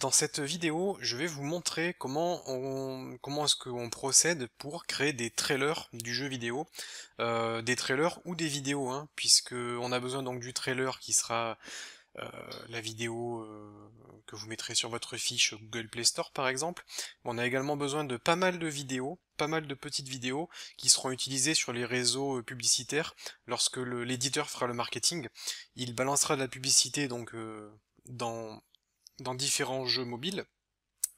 Dans cette vidéo, je vais vous montrer comment on, comment est-ce qu'on procède pour créer des trailers du jeu vidéo, euh, des trailers ou des vidéos, hein, puisque on a besoin donc du trailer qui sera euh, la vidéo euh, que vous mettrez sur votre fiche Google Play Store par exemple. On a également besoin de pas mal de vidéos, pas mal de petites vidéos qui seront utilisées sur les réseaux publicitaires lorsque l'éditeur fera le marketing. Il balancera de la publicité donc dans dans différents jeux mobiles,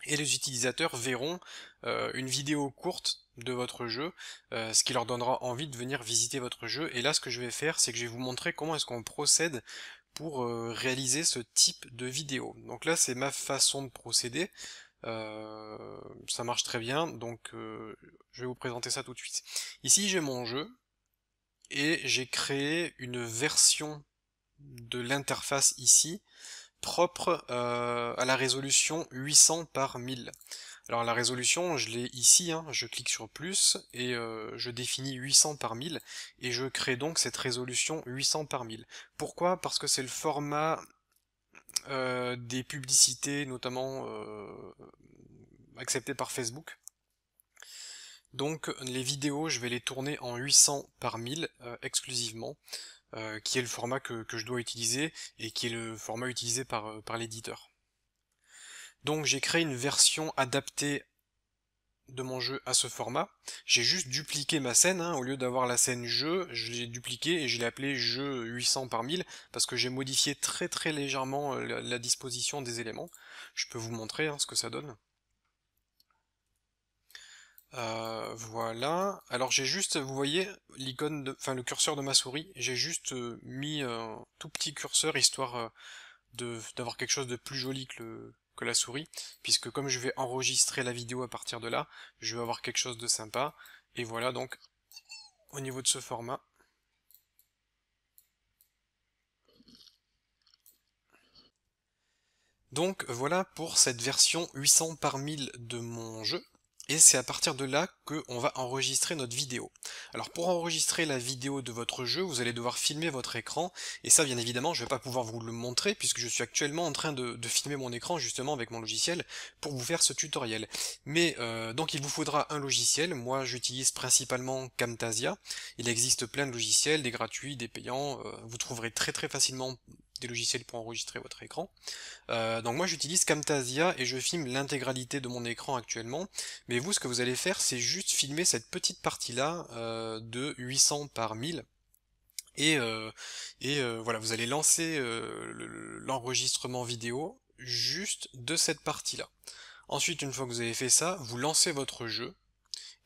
et les utilisateurs verront euh, une vidéo courte de votre jeu, euh, ce qui leur donnera envie de venir visiter votre jeu. Et là, ce que je vais faire, c'est que je vais vous montrer comment est-ce qu'on procède pour euh, réaliser ce type de vidéo. Donc là, c'est ma façon de procéder. ça marche très bien, donc je vais vous présenter ça tout de suite. Ici, j'ai mon jeu, et j'ai créé une version de l'interface ici, propre euh, à la résolution 800 par 1000. Alors la résolution, je l'ai ici, hein, je clique sur plus, et euh, je définis 800 par 1000, et je crée donc cette résolution 800 par 1000. Pourquoi Parce que c'est le format euh, des publicités, notamment acceptées par Facebook. Donc les vidéos, je vais les tourner en 800 par 1000 exclusivement. Euh, qui est le format que, je dois utiliser et qui est le format utilisé euh, par, l'éditeur. Donc j'ai créé une version adaptée de mon jeu à ce format. J'ai juste dupliqué ma scène, hein. au lieu d'avoir la scène jeu, je l'ai dupliqué et je l'ai appelé jeu 800 par 1000 parce que j'ai modifié très très légèrement euh, la, disposition des éléments. Je peux vous montrer hein, ce que ça donne. Euh, voilà. Alors j'ai juste, vous voyez, l'icône de, enfin le curseur de ma souris, j'ai juste euh, mis un tout petit curseur histoire euh, d'avoir quelque chose de plus joli que que la souris, puisque comme je vais enregistrer la vidéo à partir de là, je vais avoir quelque chose de sympa. Et voilà donc au niveau de ce format. Donc voilà pour cette version 800 par 1000 de mon jeu et c'est à partir de là qu'on va enregistrer notre vidéo. Alors pour enregistrer la vidéo de votre jeu, vous allez devoir filmer votre écran, et ça bien évidemment je ne vais pas pouvoir vous le montrer puisque je suis actuellement en train de, filmer mon écran justement avec mon logiciel pour vous faire ce tutoriel. Mais euh, donc il vous faudra un logiciel, moi j'utilise principalement Camtasia, il existe plein de logiciels, des gratuits, des payants, euh, vous trouverez très très facilement des logiciels pour enregistrer votre écran. Euh, donc moi j'utilise Camtasia et je filme l'intégralité de mon écran actuellement, mais vous ce que vous allez faire c'est juste filmer cette petite partie là euh, de 800 par 1000 et, euh, et voilà vous allez lancer l'enregistrement vidéo juste de cette partie là. Ensuite, une fois que vous avez fait ça, vous lancez votre jeu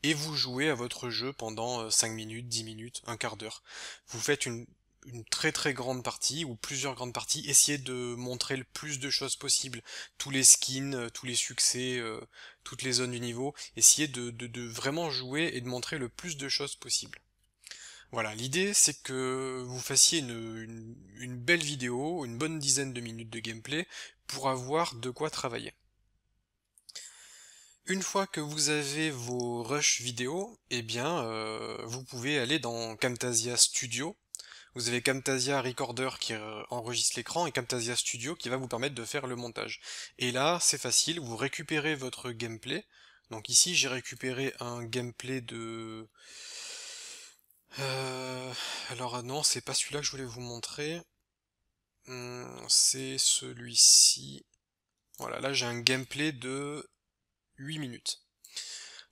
et vous jouez à votre jeu pendant 5 minutes, 10 minutes, un quart d'heure. Vous faites une une très très grande partie, ou plusieurs grandes parties, essayer de montrer le plus de choses possible. Tous les skins, euh, tous les succès, euh, toutes les zones du niveau, essayer de, vraiment jouer et de montrer le plus de choses possible. Voilà, l'idée c'est que vous fassiez une, belle vidéo, une bonne dizaine de minutes de gameplay, pour avoir de quoi travailler. Une fois que vous avez vos rushs vidéo, eh bien, euh, vous pouvez aller dans Camtasia Studio, vous avez Camtasia Recorder qui euh, enregistre l'écran et Camtasia Studio qui va vous permettre de faire le montage. Et là, c'est facile, vous récupérez votre gameplay. Donc ici, j'ai récupéré un gameplay de... Euh... Alors ah non, c'est pas celui-là que je voulais vous montrer. Hmm, c'est celui-ci. Voilà, là j'ai un gameplay de 8 minutes.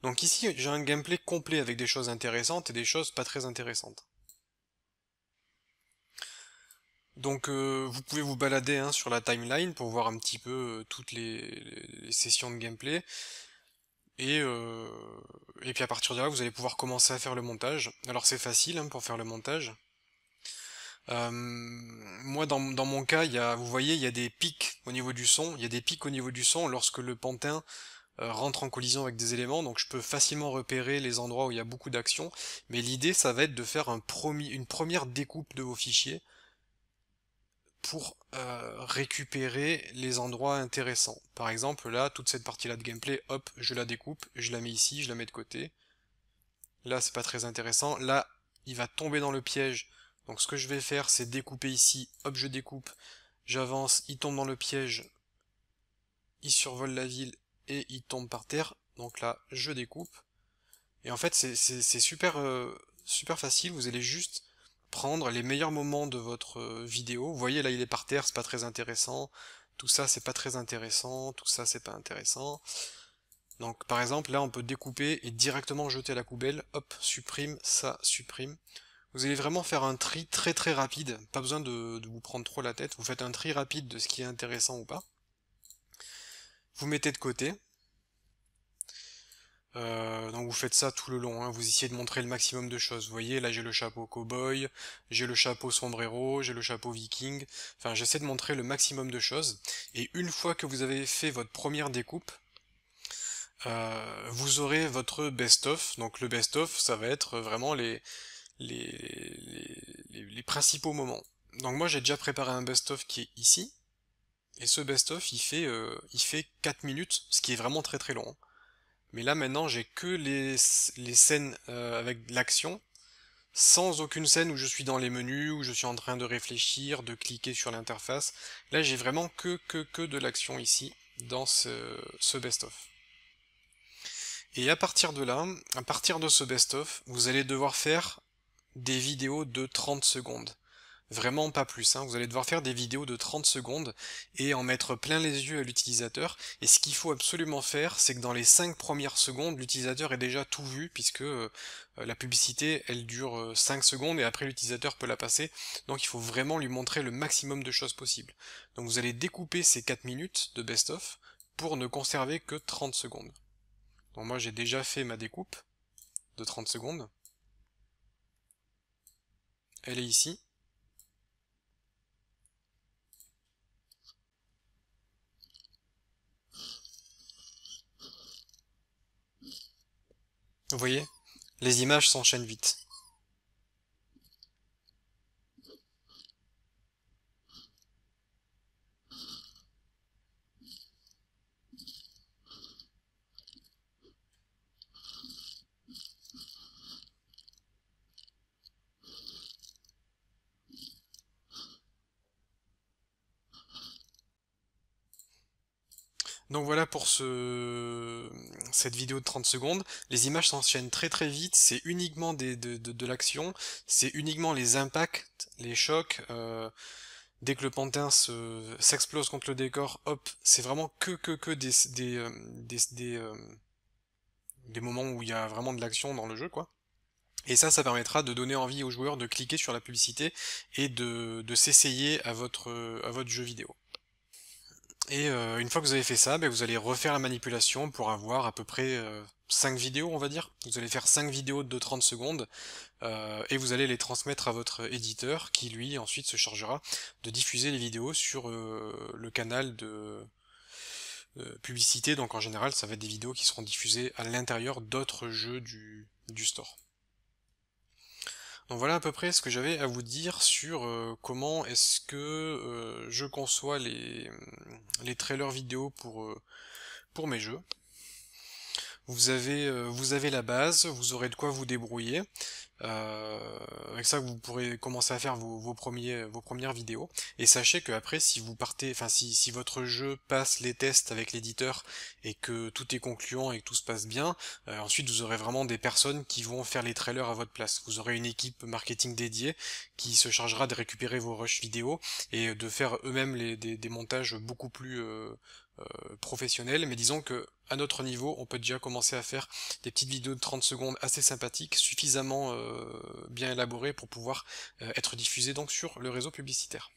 Donc ici, j'ai un gameplay complet avec des choses intéressantes et des choses pas très intéressantes. Donc euh, vous pouvez vous balader hein, sur la timeline pour voir un petit peu euh, toutes les, sessions de gameplay. Et, euh, et puis à partir de là, vous allez pouvoir commencer à faire le montage. Alors c'est facile hein, pour faire le montage. moi dans, dans, mon cas, y a, vous voyez, il y a des pics au niveau du son. Il y a des pics au niveau du son lorsque le pantin rentre en collision avec des éléments, donc je peux facilement repérer les endroits où il y a beaucoup d'action, mais l'idée ça va être de faire une première découpe de vos fichiers, pour euh, récupérer les endroits intéressants. Par exemple, là, toute cette partie-là de gameplay, hop, je la découpe, je la mets ici, je la mets de côté. Là, c'est pas très intéressant. Là, il va tomber dans le piège. Donc ce que je vais faire, c'est découper ici, hop, je découpe, j'avance, il tombe dans le piège, il survole la ville et il tombe par terre. Donc là, je découpe. Et en fait, c'est super, euh, super facile, vous allez juste prendre les meilleurs moments de votre euh, vidéo. Vous voyez là il est par terre, c'est pas très intéressant. Tout ça c'est pas très intéressant, tout ça c'est pas intéressant. Donc par exemple là on peut découper et directement jeter à la poubelle, hop, supprime, ça supprime. Vous allez vraiment faire un tri très très rapide, pas besoin de vous prendre trop la tête, vous faites un tri rapide de ce qui est intéressant ou pas. Vous mettez de côté, euh, donc vous faites ça tout le long, hein. vous essayez de montrer le maximum de choses. Vous voyez, là j'ai le chapeau cowboy, j'ai le chapeau sombrero, j'ai le chapeau viking. Enfin, j'essaie de montrer le maximum de choses. Et une fois que vous avez fait votre première découpe, euh, vous aurez votre best-of. Donc le best-of, ça va être vraiment les, les, les, les principaux moments. Donc moi j'ai déjà préparé un best-of qui est ici. Et ce best-of, il fait, 4 euh, minutes, ce qui est vraiment très très long. Hein. Mais là maintenant j'ai que les, scènes euh, avec l'action, sans aucune scène où je suis dans les menus, où je suis en train de réfléchir, de cliquer sur l'interface. Là j'ai vraiment que, que, que de l'action ici, dans ce, ce best-of. Et à partir de là, à partir de ce best-of, vous allez devoir faire des vidéos de 30 secondes. Vraiment pas plus, hein. vous allez devoir faire des vidéos de 30 secondes et en mettre plein les yeux à l'utilisateur. Et ce qu'il faut absolument faire, c'est que dans les 5 premières secondes, l'utilisateur est déjà tout vu, puisque euh, euh, la publicité, elle dure 5 euh, secondes et après l'utilisateur peut la passer. Donc il faut vraiment lui montrer le maximum de choses possibles. Donc vous allez découper ces 4 minutes de best-of pour ne conserver que 30 secondes. Donc moi j'ai déjà fait ma découpe de 30 secondes. Elle est ici. Vous voyez Les images s'enchaînent vite. Donc voilà pour ce... cette vidéo de 30 secondes. Les images s'enchaînent très très vite, c'est uniquement de, l'action, c'est uniquement les impacts, les chocs. Euh, dès que le pantin s'explose contre le décor, hop, c'est vraiment que que que des, des, euh, des, euh, des moments où il y a vraiment de l'action dans le jeu, quoi. Et ça, ça permettra de donner envie aux joueurs de cliquer sur la publicité et de, de s'essayer à votre, à votre jeu vidéo. Et euh, une fois que vous avez fait ça, ben, vous allez refaire la manipulation pour avoir à peu près 5 euh, vidéos, on va dire. Vous allez faire 5 vidéos de 30 secondes, euh, et vous allez les transmettre à votre éditeur, qui lui ensuite se chargera de diffuser les vidéos sur le canal de publicité. Donc en général, ça va être des vidéos qui seront diffusées à l'intérieur d'autres jeux du store. Donc voilà à peu près ce que j'avais à vous dire sur euh, comment est-ce que euh, je conçois les, les trailers vidéo pour, euh, pour mes jeux. Vous avez, vous avez la base, vous aurez de quoi vous débrouiller ça que vous pourrez commencer à faire vos, premiers, euh, vos premières vidéos. Et sachez que après, si vous partez, enfin si, votre jeu passe les tests avec l'éditeur et que tout est concluant et que tout se passe bien, euh, ensuite vous aurez vraiment des personnes qui vont faire les trailers à votre place. Vous aurez une équipe marketing dédiée qui se chargera de récupérer vos rushs vidéo et de faire eux-mêmes les, des, des montages beaucoup plus euh, euh, professionnel, mais disons que à notre niveau, on peut déjà commencer à faire des petites vidéos de 30 secondes assez sympathiques, suffisamment euh, bien élaborées pour pouvoir euh, être diffusées donc sur le réseau publicitaire.